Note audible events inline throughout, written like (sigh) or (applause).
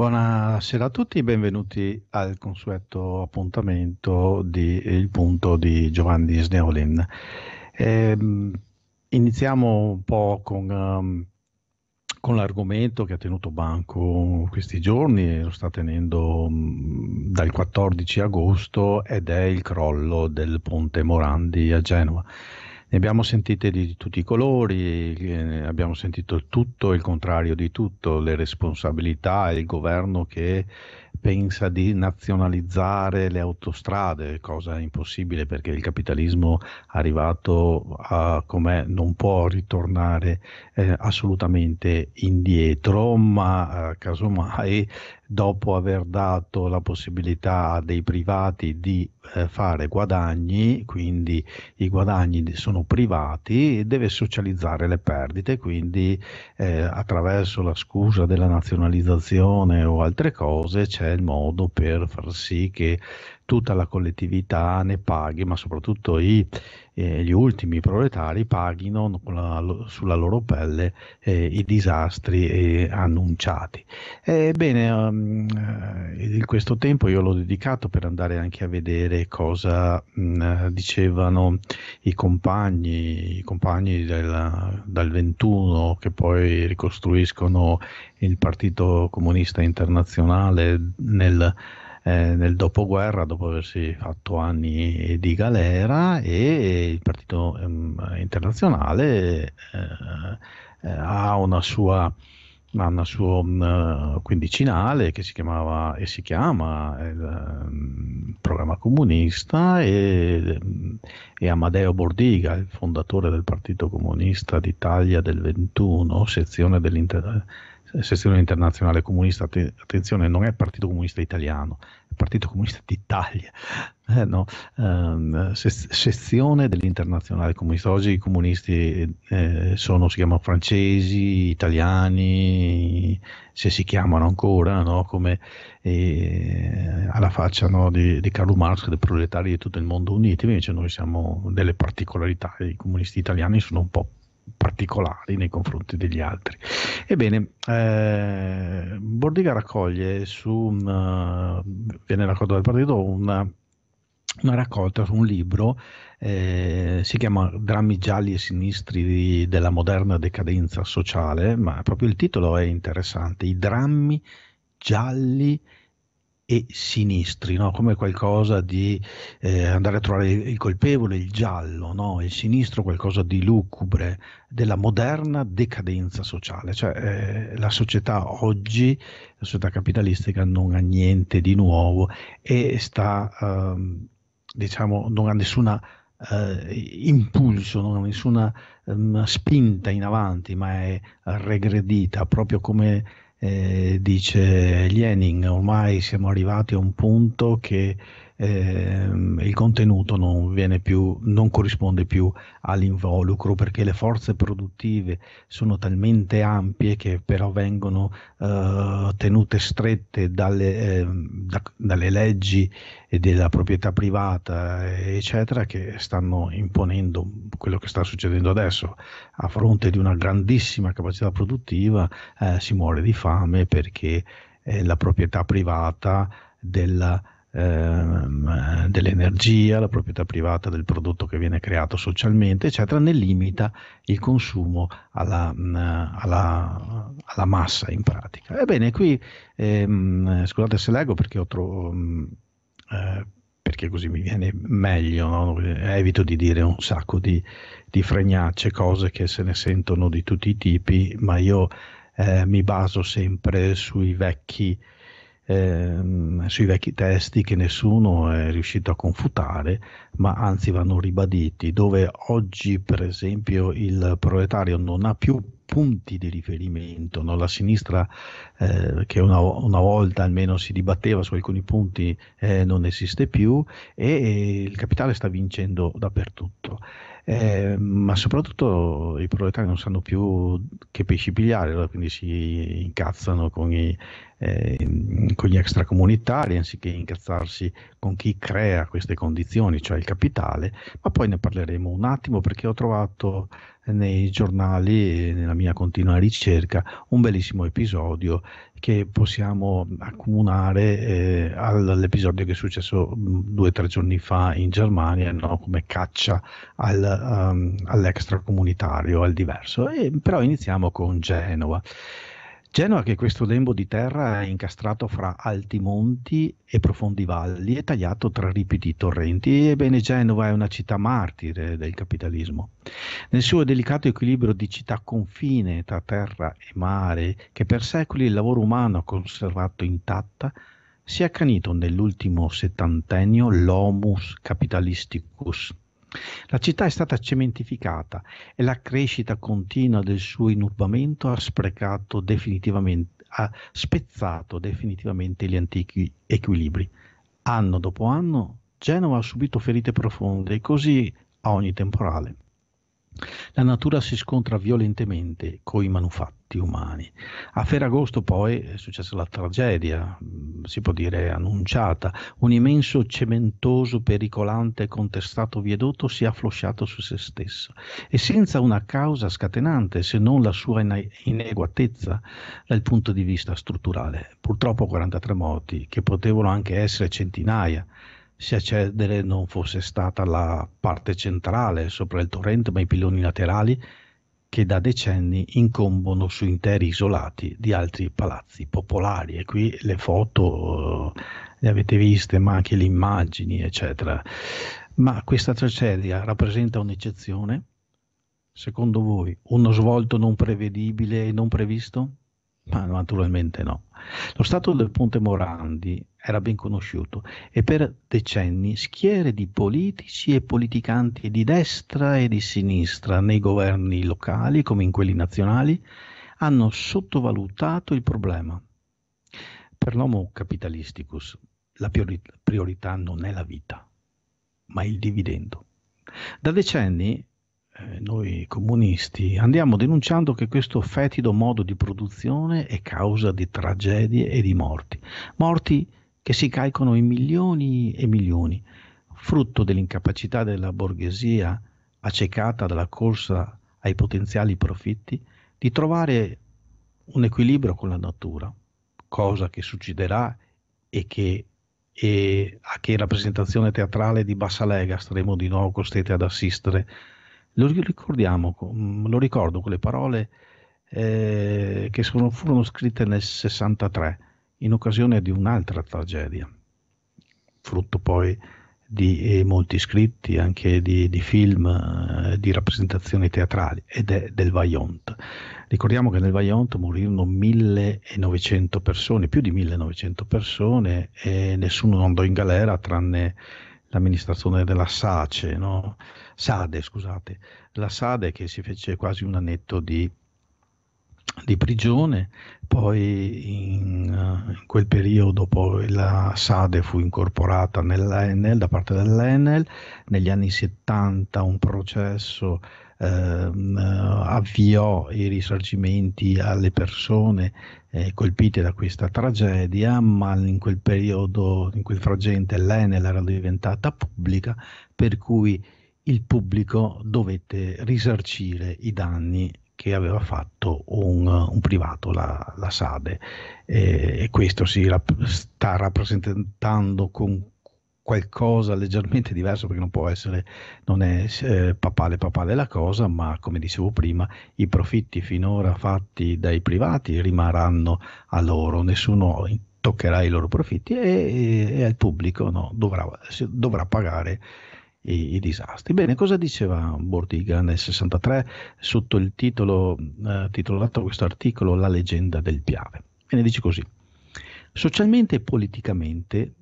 Buonasera a tutti, benvenuti al consueto appuntamento di Il Punto di Giovanni Sneolin. Ehm, iniziamo un po' con, um, con, l'argomento che ha tenuto banco questi giorni, lo sta tenendo um, dal 14 agosto ed è il crollo del ponte Morandi a Genova. Ne abbiamo sentite di tutti i colori, eh, abbiamo sentito tutto il contrario di tutto, le responsabilità, il governo che pensa di nazionalizzare le autostrade, cosa impossibile perché il capitalismo arrivato a com'è non può ritornare eh, assolutamente indietro, ma eh, casomai dopo aver dato la possibilità a dei privati di eh, fare guadagni, quindi i guadagni sono privati deve socializzare le perdite, quindi eh, attraverso la scusa della nazionalizzazione o altre cose c'è il modo per far sì che tutta la collettività ne paghi, ma soprattutto i, eh, gli ultimi proletari paghino la, sulla loro pelle eh, i disastri eh, annunciati. Ebbene, um, questo tempo io l'ho dedicato per andare anche a vedere cosa mh, dicevano i compagni, i compagni del, dal 21 che poi ricostruiscono il Partito Comunista Internazionale nel eh, nel dopoguerra dopo aversi fatto anni di galera e il partito ehm, eh, internazionale eh, ha una sua ha una sua mm, quindicinale che si chiamava e si chiama il, mm, programma comunista e, mm, e, Amadeo Bordiga, il fondatore del Partito Comunista d'Italia del 21, sezione dell'interno sezione internazionale comunista, te, attenzione, non è Partito Comunista Italiano, è Partito Comunista d'Italia, (laughs) eh, no? um, ehm, se, sezione dell'internazionale comunista. Oggi i comunisti eh, sono, si chiamano francesi, italiani, se si chiamano ancora, no? come eh, alla faccia no? di, di Karl Marx, dei proletari di tutto il mondo uniti, invece noi siamo delle particolarità, i comunisti italiani sono un po' particolari nei confronti degli altri. Ebbene, eh, Bordiga raccoglie su, un, eh, viene raccolto dal partito, una, una raccolta su un libro, eh, si chiama Drammi gialli e sinistri di, della moderna decadenza sociale, ma proprio il titolo è interessante, i drammi gialli e e sinistri, no? come qualcosa di eh, andare a trovare il colpevole, il giallo, no? il sinistro qualcosa di lucubre, della moderna decadenza sociale, cioè eh, la società oggi, la società capitalistica non ha niente di nuovo e sta, ehm, diciamo, non ha nessuna... Uh, impulso, non ha nessuna um, spinta in avanti, ma è regredita proprio come eh, dice Lenin, ormai siamo arrivati a un punto che ehm, il contenuto non, viene più, non corrisponde più all'involucro perché le forze produttive sono talmente ampie che però vengono eh, tenute strette dalle, eh, da, dalle leggi della proprietà privata, eccetera, che stanno imponendo quello che sta succedendo adesso. A fronte di una grandissima capacità produttiva eh, si muore di fame perché eh, la proprietà privata della ehm, dell'energia, la proprietà privata del prodotto che viene creato socialmente, eccetera, ne limita il consumo alla, mm, alla, alla massa in pratica. Ebbene, qui, ehm, scusate se leggo perché ho trovato... Mm, eh, perché così mi viene meglio, no? evito di dire un sacco di, di, fregnacce, cose che se ne sentono di tutti i tipi, ma io eh, mi baso sempre sui vecchi Ehm, sui vecchi testi che nessuno è riuscito a confutare, ma anzi vanno ribaditi, dove oggi per esempio il proletario non ha più punti di riferimento, no? la sinistra eh, che una, una, volta almeno si dibatteva su alcuni punti eh, non esiste più e, e, il capitale sta vincendo dappertutto. Eh, ma soprattutto i proletari non sanno più che pesci pigliare, allora quindi si incazzano con i, Ehm, con gli extracomunitari anziché incazzarsi con chi crea queste condizioni, cioè il capitale, ma poi ne parleremo un attimo perché ho trovato nei giornali nella mia continua ricerca un bellissimo episodio che possiamo accomunare eh, all'episodio che è successo mm, due o tre giorni fa in Germania no? come caccia al, um, all'extracomunitario, al diverso. E, però iniziamo con Genova. Genova che è questo lembo di terra è incastrato fra alti monti e profondi valli e tagliato tra ripidi torrenti, ebbene Genova è una città martire del capitalismo. Nel suo delicato equilibrio di città confine tra terra e mare, che per secoli il lavoro umano ha conservato intatta, si è accanito nell'ultimo settantennio l'homus capitalisticus, la città è stata cementificata e la crescita continua del suo inurbamento ha sprecato definitivamente, ha spezzato definitivamente gli antichi equilibri. Anno dopo anno Genova ha subito ferite profonde e così a ogni temporale. La natura si scontra violentemente coi manufatti umani. A Ferragosto poi è successa la tragedia, mm, si può dire annunciata, un immenso cementoso, pericolante e contestato viadotto si è afflosciato su se stesso e senza una causa scatenante se non la sua ineguatezza dal punto di vista strutturale. Purtroppo 43 morti, che potevano anche essere centinaia, se a cedere non fosse stata la parte centrale sopra il torrente ma i piloni laterali che da decenni incombono su interi isolati di altri palazzi popolari e qui le foto eh, le avete viste ma anche le immagini eccetera ma questa tragedia rappresenta un'eccezione secondo voi uno svolto non prevedibile e non previsto? ma naturalmente no lo stato del Ponte Morandi era ben conosciuto e per decenni schiere di politici e politicanti di destra e di sinistra nei governi locali come in quelli nazionali hanno sottovalutato il problema. Per l'homo capitalisticus la priorità non è la vita, ma il dividendo. Da decenni eh, noi comunisti andiamo denunciando che questo fetido modo di produzione è causa di tragedie e di morti, morti che si calcono in milioni e milioni, frutto dell'incapacità della borghesia accecata dalla corsa ai potenziali profitti di trovare un equilibrio con la natura, cosa che succederà e che e a che rappresentazione teatrale di bassa lega staremo di nuovo costretti ad assistere lo, ricordiamo, mm, lo ricordo quelle parole eh, che sono, furono scritte nel 63 in occasione di un'altra tragedia, frutto poi di eh, molti scritti, anche di, di film, eh, di rappresentazioni teatrali ed è del Vaillant. Ricordiamo che nel Vaillant morirono 1900 persone, più di 1900 persone e nessuno andò in galera tranne l'amministrazione della SACE, no? SADE, scusate, la SADE che si fece quasi un annetto di, di prigione, poi in, eh, in, quel periodo poi la SADE fu incorporata nell'Enel da parte dell'Enel, negli anni 70 un processo ehm, avviò i risarcimenti alle persone eh, colpite da questa tragedia, ma in quel periodo, in quel frangente, l'Enel era diventata pubblica, per cui il pubblico dovette risarcire i danni che aveva fatto un, un privato, la, la Sade, eh, e questo si rap- sta rappresentando con qualcosa leggermente diverso perché non può essere, non è eh, papale papale la cosa, ma come dicevo prima, i profitti finora fatti dai privati rimarranno a loro, nessuno toccherà i loro profitti e, e, e il pubblico no, dovrà, dovrà pagare i, i, disastri. Bene, cosa diceva Bordiga nel 63 sotto il titolo eh, titolato questo articolo La leggenda del Piave? E ne dice così. Socialmente e politicamente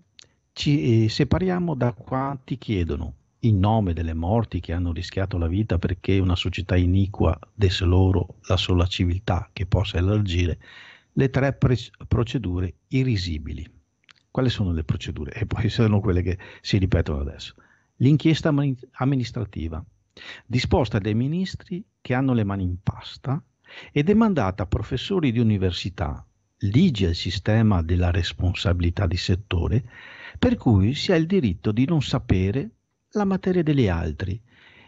ci eh, separiamo da quanti chiedono, in nome delle morti che hanno rischiato la vita perché una società iniqua desse loro la sola civiltà che possa elargire, le tre pre- procedure irrisibili. Quali sono le procedure? E poi sono quelle che si ripetono adesso. L'inchiesta amministrativa, disposta dai ministri che hanno le mani in pasta e demandata a professori di università, ligi al sistema della responsabilità di settore, per cui si ha il diritto di non sapere la materia degli altri.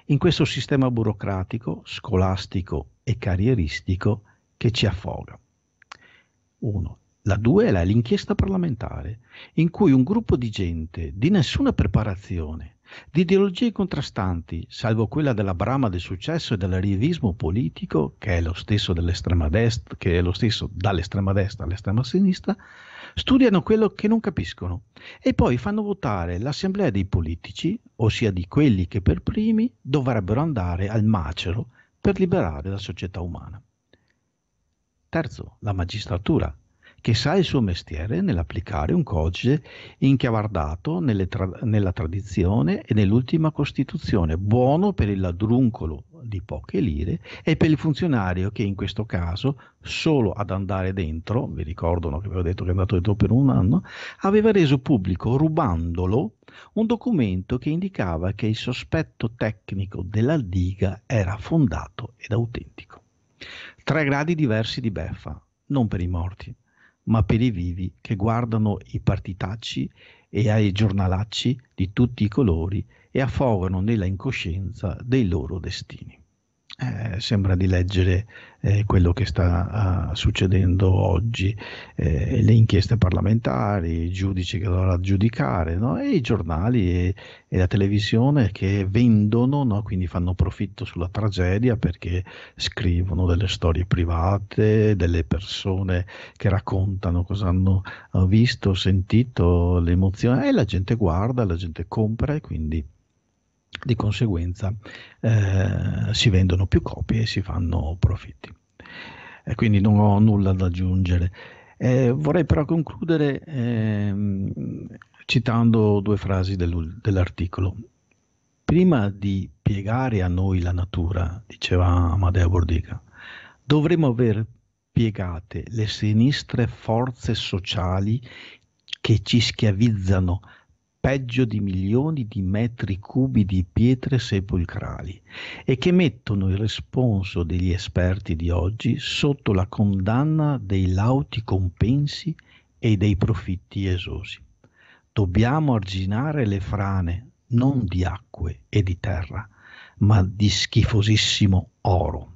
In questo sistema burocratico, scolastico e carrieristico che ci affoga. 1. La 2 è l'inchiesta parlamentare, in cui un gruppo di gente di nessuna preparazione, di ideologie contrastanti, salvo quella della brama del successo e dell'arrivismo politico, che è lo stesso, che è lo stesso dall'estrema destra all'estrema sinistra, studiano quello che non capiscono e poi fanno votare l'assemblea dei politici, ossia di quelli che per primi dovrebbero andare al macero per liberare la società umana. Terzo, la magistratura, che sa il suo mestiere nell'applicare un codice inchiavardato tra- nella tradizione e nell'ultima Costituzione, buono per il ladruncolo di poche lire e per il funzionario che in questo caso solo ad andare dentro, vi ricordano che avevo detto che è andato dentro per un anno, aveva reso pubblico rubandolo un documento che indicava che il sospetto tecnico della diga era fondato ed autentico. Tre gradi diversi di beffa, non per i morti, ma per i vivi che guardano i partitacci e ai giornalacci di tutti i colori e affogano nella incoscienza dei loro destini eh, sembra di leggere eh, quello che sta uh, succedendo oggi, eh, le inchieste parlamentari, i giudici che dovrà giudicare, no? e i giornali e, e, la televisione che vendono, no? quindi fanno profitto sulla tragedia perché scrivono delle storie private, delle persone che raccontano cosa hanno ah, visto, sentito, le emozioni, e la gente guarda, la gente compra e quindi di conseguenza eh, si vendono più copie e si fanno profitti. E quindi non ho nulla da aggiungere. Eh, vorrei però concludere ehm, citando due frasi del, dell'articolo. Prima di piegare a noi la natura, diceva Amadeo Bordiga, dovremmo aver piegate le sinistre forze sociali che ci schiavizzano peggio di milioni di metri cubi di pietre sepolcrali e che mettono il responso degli esperti di oggi sotto la condanna dei lauti compensi e dei profitti esosi. Dobbiamo arginare le frane non di acque e di terra, ma di schifosissimo oro.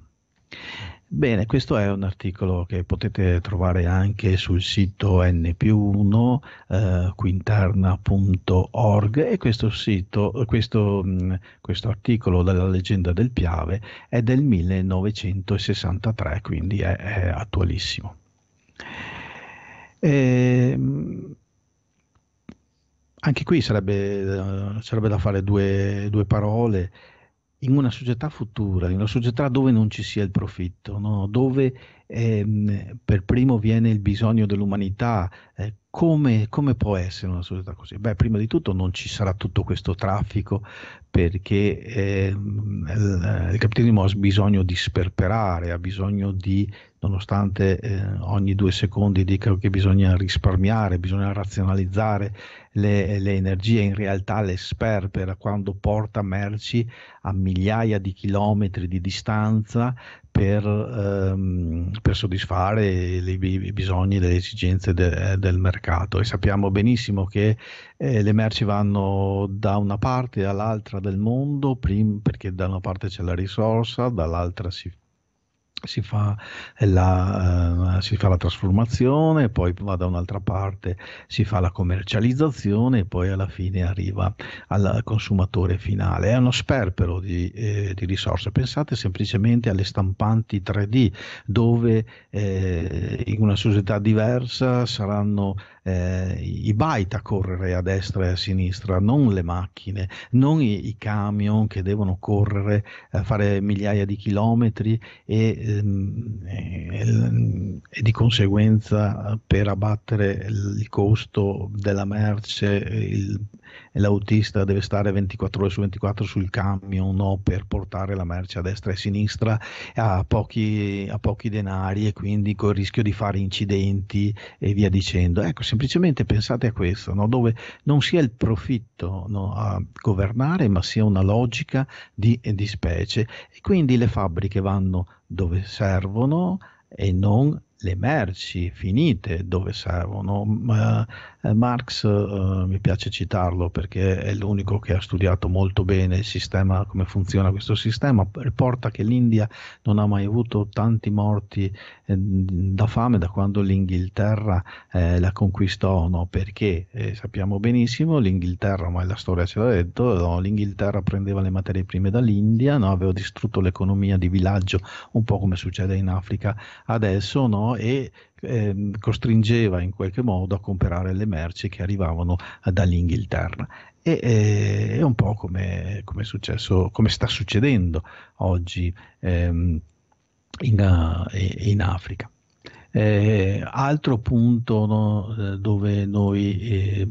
Bene, questo è un articolo che potete trovare anche sul sito n 1 eh, quinterna.org e questo, sito, questo, mm, questo articolo della leggenda del Piave è del 1963, quindi è, è attualissimo. E, ehm, anche qui sarebbe, eh, sarebbe, da fare due, due parole in una società futura, in una società dove non ci sia il profitto, no? dove ehm, per primo viene il bisogno dell'umanità, eh, come, come, può essere una società così? Beh, prima di tutto non ci sarà tutto questo traffico perché eh, il, capitalismo ha bisogno di sperperare, ha bisogno di, nonostante eh, ogni due secondi dica che bisogna risparmiare, bisogna razionalizzare le, le energie, in realtà le sperpera quando porta merci a migliaia di chilometri di distanza per, ehm, per soddisfare i, i, bisogni e le esigenze de, del mercato e sappiamo benissimo che eh, le merci vanno da una parte all'altra del mondo prim- perché da una parte c'è la risorsa, dall'altra si si fa, eh, la, uh, si fa, la, trasformazione, poi va da un'altra parte, si fa la commercializzazione e poi alla fine arriva al consumatore finale. È uno sperpero di, eh, di risorse. Pensate semplicemente alle stampanti 3D dove eh, in una società diversa saranno eh, i byte a correre a destra e a sinistra, non le macchine, non i, i camion che devono correre, a eh, fare migliaia di chilometri e, ehm, e, eh, e, di conseguenza eh, per abbattere il costo della merce, il, l'autista deve stare 24 ore su 24 sul camion no, per portare la merce a destra e a sinistra a pochi, a pochi denari e quindi col rischio di fare incidenti e via dicendo. Ecco, semplicemente pensate a questo, no? dove non sia il profitto no, a governare, ma sia una logica di, di specie. E quindi le fabbriche vanno dove servono e non le merci finite dove servono. Ma, eh, Marx, eh, mi piace citarlo perché è l'unico che ha studiato molto bene il sistema, come funziona questo sistema, riporta che l'India non ha mai avuto tanti morti eh, da fame da quando l'Inghilterra eh, la conquistò, no? perché eh, sappiamo benissimo l'Inghilterra, ormai la storia ce l'ha detto, no? l'Inghilterra prendeva le materie prime dall'India, no? aveva distrutto l'economia di villaggio un po' come succede in Africa adesso, no? e ehm, costringeva in qualche modo a comprare le merci che arrivavano dall'Inghilterra. E eh, è un po' come, come, successo, come sta succedendo oggi ehm, in, eh, in Africa. Eh, altro punto no, eh, dove noi eh,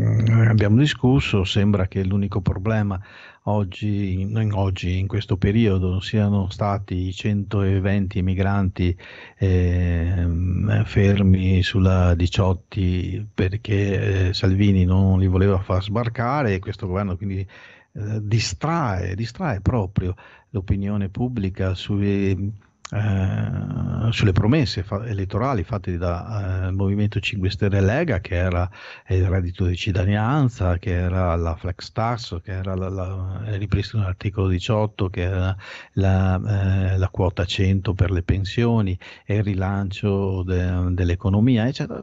abbiamo discusso, sembra che l'unico problema oggi in, oggi, in questo periodo siano stati 120 migranti eh, fermi sulla 18 perché eh, Salvini non li voleva far sbarcare e questo governo quindi eh, distrae, distrae proprio l'opinione pubblica sui eh, sulle promesse fa- elettorali fatte dal eh, Movimento 5 Stelle Lega, che era il reddito di cittadinanza, che era la flex tax, che era la, la, il ripristino dell'articolo 18, che era la, eh, la, quota 100 per le pensioni, e il rilancio de- dell'economia, eccetera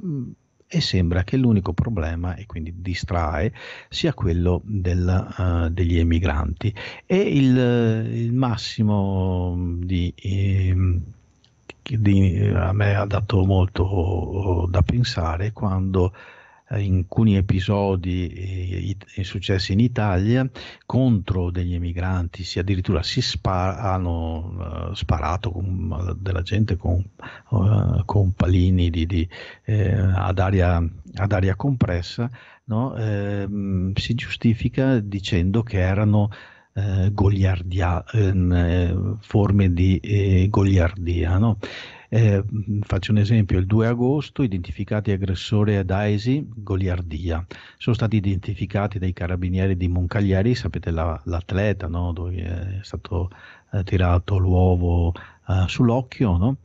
e sembra che l'unico problema, e quindi distrae, sia quello del, uh, degli emigranti. E il, il massimo di... Eh, di, a me ha dato molto da pensare quando eh, in alcuni episodi eh, successi in Italia contro degli emigranti, si addirittura si spar- hanno uh, sparato con, della gente con, uh, con palini di, di, eh, ad, aria, ad, aria, compressa, no? eh, si giustifica dicendo che erano eh, goliardia, ehm, forme di goliardia. No? Eh, faccio un esempio, il 2 agosto identificati aggressore ad Aesi, Goliardia. Sono stati identificati dai carabinieri di Moncaglieri, sapete la, l'atleta no? dove è stato eh, tirato l'uovo eh, sull'occhio. No?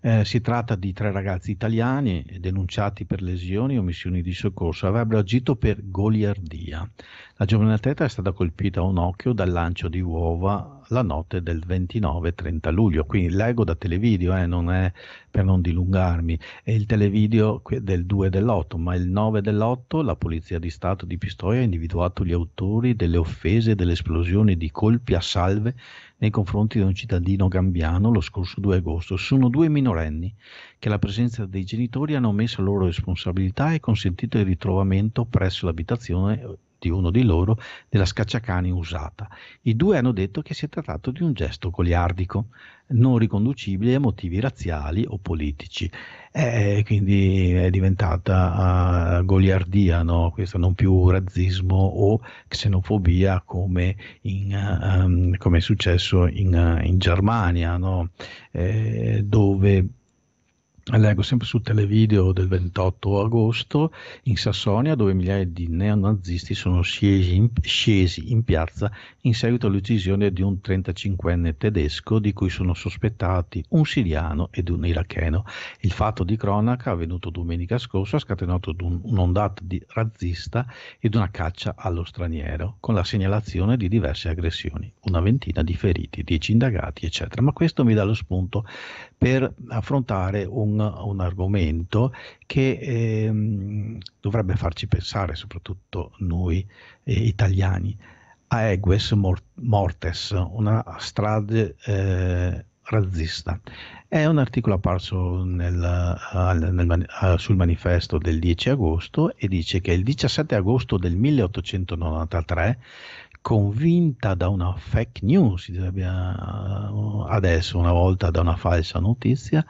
Eh, si tratta di tre ragazzi italiani denunciati per lesioni o missioni di soccorso. Avrebbero agito per goliardia. La giovane atleta è stata colpita a un occhio dal lancio di uova la notte del 29-30 luglio. Quindi leggo da televideo, eh, non è per non dilungarmi, è il televideo del 2 dell'8, ma il 9 dell'8 la Polizia di Stato di Pistoia ha individuato gli autori delle offese e delle esplosioni di colpi a salve nei confronti di un cittadino gambiano lo scorso 2 agosto. Sono due minorenni che alla presenza dei genitori hanno messo la loro responsabilità e consentito il ritrovamento presso l'abitazione di uno di loro della scacciacani usata. I due hanno detto che si è trattato di un gesto goliardico, non riconducibile a motivi razziali o politici. E eh, eh, quindi è diventata uh, goliardia, no? questo non più razzismo o xenofobia come, in, uh, um, come è successo in, uh, in Germania, no? eh, dove Leggo sempre su televideo del 28 agosto in Sassonia dove migliaia di neonazisti sono scesi in, scesi in piazza in seguito all'uccisione di un 35enne tedesco di cui sono sospettati un siriano ed un iracheno. Il fatto di cronaca avvenuto domenica scorsa ha scatenato un'ondata di razzista ed una caccia allo straniero con la segnalazione di diverse aggressioni, una ventina di feriti, 10 indagati eccetera. Ma questo mi dà lo spunto per affrontare un un, argomento che ehm, dovrebbe farci pensare, soprattutto noi eh, italiani, a Egues Mortes, una strage eh, razzista. È un articolo apparso nel, nel, eh, sul manifesto del 10 agosto e dice che il 17 agosto del 1893 convinta da una fake news, si direbbe eh, adesso una volta da una falsa notizia,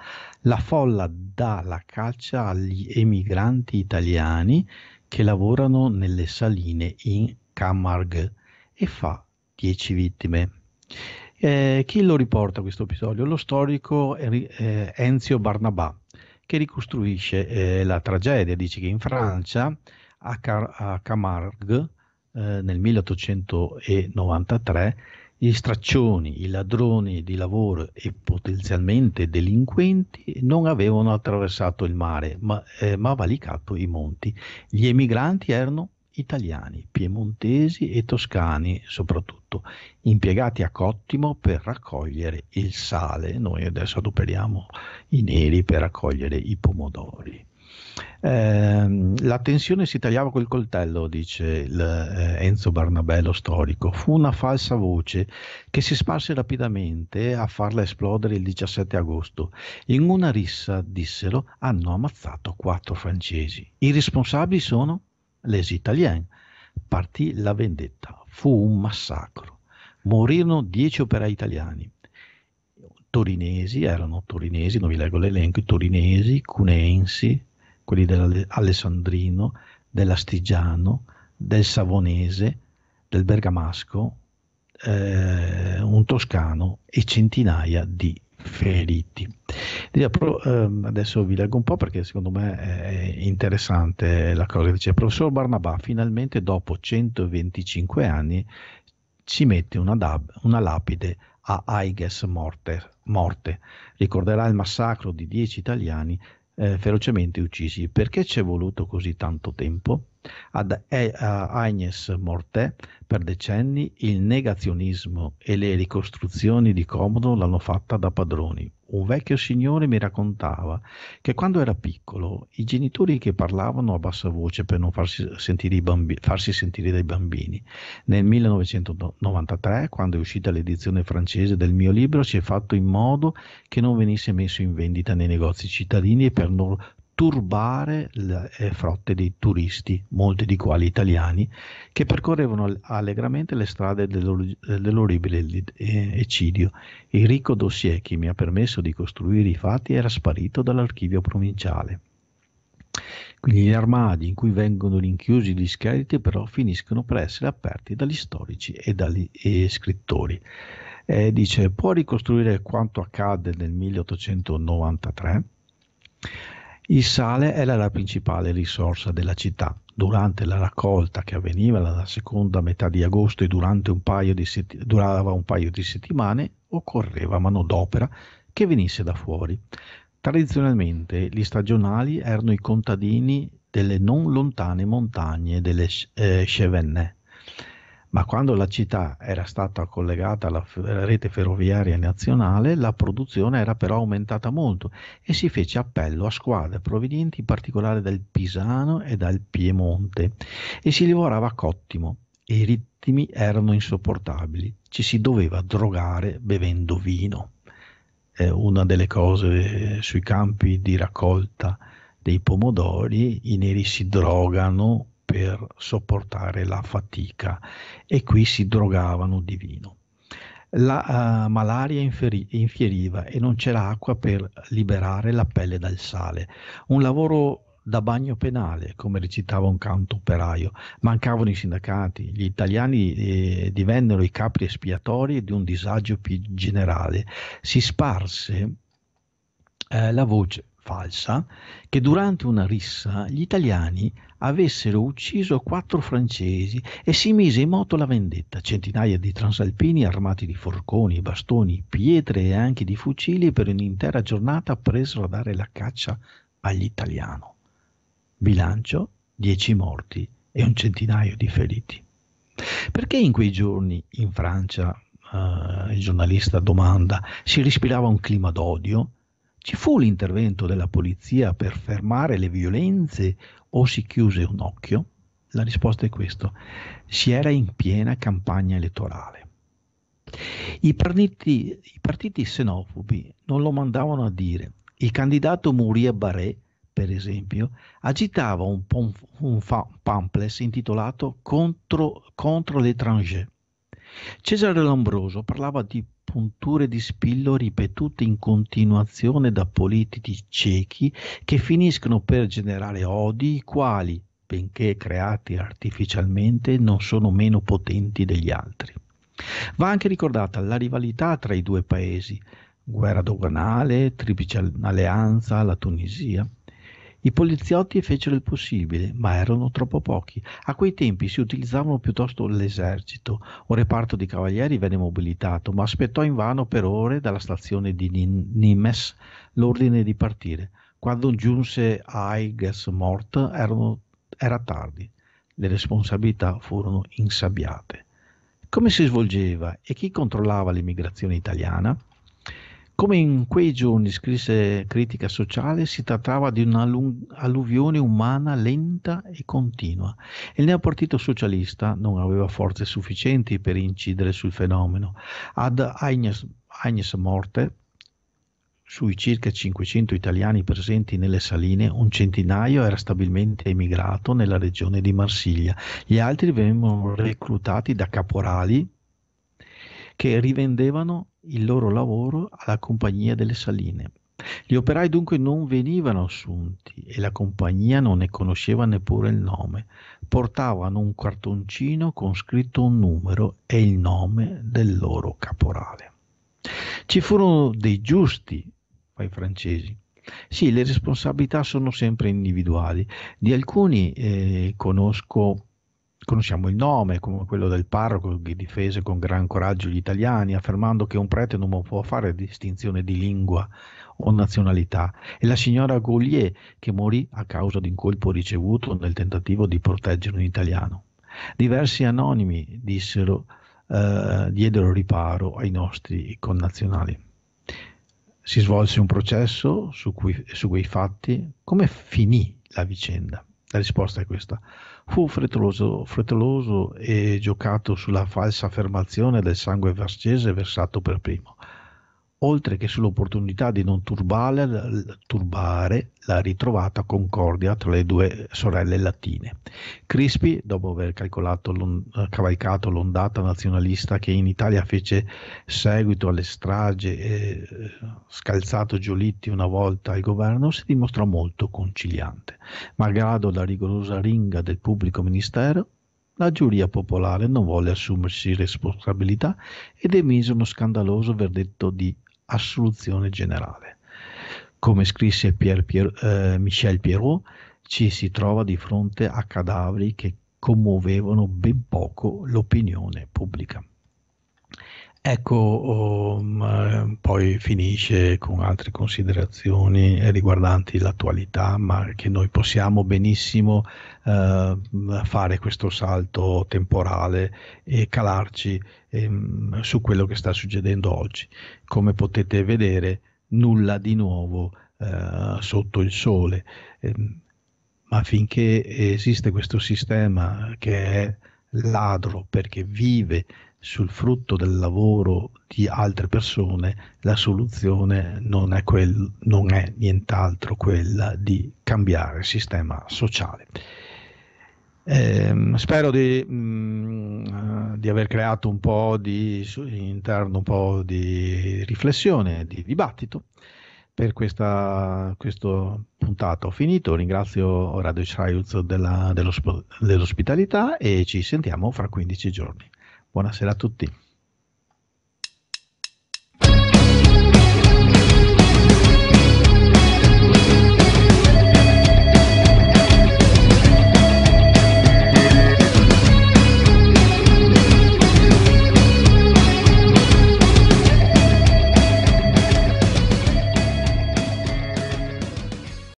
la folla dà la caccia agli emigranti italiani che lavorano nelle saline in Camargue e fa 10 vittime. Eh, chi lo riporta questo episodio? Lo storico eh, Enzio Barnabà, che ricostruisce eh, la tragedia. Dice che in Francia, a, Car- a Camargue, eh, nel 1893 gli straccioni, i ladroni di lavoro e potenzialmente delinquenti non avevano attraversato il mare, ma, eh, ma valicato i monti. Gli emigranti erano italiani, piemontesi e toscani soprattutto, impiegati a Cottimo per raccogliere il sale. Noi adesso adoperiamo i neri per raccogliere i pomodori. Ehm, la tensione si tagliava col coltello, dice il, eh, Enzo Barnabello storico. Fu una falsa voce che si sparse rapidamente a farla esplodere il 17 agosto. In una rissa, dissero, hanno ammazzato quattro francesi. I responsabili sono les Italiens. Partì la vendetta. Fu un massacro. Morirono dieci operai italiani torinesi, erano torinesi, non vi leggo l'elenco, torinesi, cunensi, quelli dell'Alessandrino, dell'Astigiano, del Savonese, del Bergamasco, eh, un toscano e centinaia di feriti. Ehm, adesso vi leggo un po' perché secondo me è interessante la cosa. Dice il professor Barnabà, finalmente dopo 125 anni ci mette una, dab, una lapide a Aiges morte, morte. Ricorderà il massacro di 10 italiani eh, ferocemente uccisi. Perché ci è voluto così tanto tempo? Ad Agnes Morte per decenni il negazionismo e le ricostruzioni di Comodo l'hanno fatta da padroni un vecchio signore mi raccontava che quando era piccolo i genitori che parlavano a bassa voce per non farsi sentire, bambi- farsi sentire dai bambini. Nel 1993, quando è uscita l'edizione francese del mio libro, si è fatto in modo che non venisse messo in vendita nei negozi cittadini e per non turbare le eh, frotte dei turisti, molti di quali italiani, che percorrevano allegramente le strade eh, dell'orribile eh, eccidio. Il ricco dossier che mi ha permesso di costruire i fatti era sparito dall'archivio provinciale. Quindi gli armadi in cui vengono rinchiusi gli scheletri però finiscono per essere aperti dagli storici e dagli e scrittori. Eh, dice, può ricostruire quanto accadde nel 1893? Il sale era la principale risorsa della città. Durante la raccolta che avveniva dalla seconda metà di agosto e un sett- durava un paio di settimane, occorreva manodopera che venisse da fuori. Tradizionalmente gli stagionali erano i contadini delle non lontane montagne delle eh, Chevenne ma quando la città era stata collegata alla, rete ferroviaria nazionale, la produzione era però aumentata molto e si fece appello a squadre provenienti in particolare dal Pisano e dal Piemonte e si lavorava a Cottimo e i ritmi erano insopportabili, ci si doveva drogare bevendo vino. Eh, una delle cose eh, sui campi di raccolta dei pomodori, i neri si drogano per sopportare la fatica e qui si drogavano di vino. La uh, malaria inferi- infieriva e non c'era acqua per liberare la pelle dal sale. Un lavoro da bagno penale, come recitava un canto operaio. Mancavano i sindacati, gli italiani eh, divennero i capri espiatori di un disagio più generale. Si sparse eh, la voce falsa che durante una rissa gli italiani avessero ucciso quattro francesi e si mise in moto la vendetta. Centinaia di transalpini armati di forconi, bastoni, pietre e anche di fucili per un'intera giornata presero a dare la caccia agli italiani. Bilancio, dieci morti e un centinaio di feriti. Perché in quei giorni in Francia, eh, il giornalista domanda, si respirava un clima d'odio? Ci fu l'intervento della polizia per fermare le violenze o si chiuse un occhio? La risposta è questa, si era in piena campagna elettorale. I partiti, i partiti xenofobi non lo mandavano a dire. Il candidato Muria Barré, per esempio, agitava un, un pamphlet intitolato Contro, contro l'étranger. Cesare Lombroso parlava di punture di spillo ripetute in continuazione da politici ciechi che finiscono per generare odi i quali, benché creati artificialmente, non sono meno potenti degli altri. Va anche ricordata la rivalità tra i due paesi, guerra doganale, triplice alleanza la Tunisia. I poliziotti fecero il possibile, ma erano troppo pochi. A quei tempi si utilizzavano piuttosto l'esercito. Un reparto di cavalieri venne mobilitato, ma aspettò invano per ore dalla stazione di Nimes l'ordine di partire. Quando giunse a Mort erano, era tardi. Le responsabilità furono insabbiate. Come si svolgeva e chi controllava l'immigrazione italiana? Come in quei giorni scrisse Critica Sociale, si trattava di un'alluvione umana lenta e continua. Il neopartito socialista non aveva forze sufficienti per incidere sul fenomeno. Ad Agnes, Agnes Morte, sui circa 500 italiani presenti nelle saline, un centinaio era stabilmente emigrato nella regione di Marsiglia, gli altri venivano reclutati da caporali che rivendevano il loro lavoro alla compagnia delle saline. Gli operai dunque non venivano assunti e la compagnia non ne conosceva neppure il nome. Portavano un cartoncino con scritto un numero e il nome del loro caporale. Ci furono dei giusti fra i francesi. Sì, le responsabilità sono sempre individuali. Di alcuni eh, conosco Conosciamo il nome, come quello del parroco che difese con gran coraggio gli italiani, affermando che un prete non può fare distinzione di lingua o nazionalità, e la signora Gaulier che morì a causa di un colpo ricevuto nel tentativo di proteggere un italiano. Diversi anonimi dissero, eh, diedero riparo ai nostri connazionali. Si svolse un processo su, cui, su quei fatti. Come finì la vicenda? La risposta è questa. Fu frettoloso, frettoloso e giocato sulla falsa affermazione del sangue vaschese versato per primo oltre che sull'opportunità di non turbare, turbare, la ritrovata concordia tra le due sorelle latine. Crispi, dopo aver cavalcato l'ondata nazionalista che in Italia fece seguito alle strage e scalzato Giolitti una volta al governo, si dimostrò molto conciliante. Malgrado la rigorosa ringa del pubblico ministero, la giuria popolare non volle assumersi responsabilità ed emise uno scandaloso verdetto di assoluzione generale. Come scrisse Pier, Pier, eh, Michel Pierrot, ci si trova di fronte a cadaveri che commuovevano ben poco l'opinione pubblica. Ecco, um, eh, poi finisce con altre considerazioni eh, riguardanti l'attualità, ma che noi possiamo benissimo uh, fare questo salto temporale e calarci um, su quello che sta succedendo oggi. Come potete vedere, nulla di nuovo uh, sotto il sole, um, ma finché esiste questo sistema che è ladro perché vive sul frutto del lavoro di altre persone, la soluzione non è, quel, non è nient'altro quella di cambiare il sistema sociale. Eh, spero di, mh, mm, di, aver creato un po' di interno un po' di riflessione, di dibattito per questa, questo puntato. Ho finito, ringrazio Radio Schreiuz dell'ospitalità e ci sentiamo fra 15 giorni. Buonasera a tutti.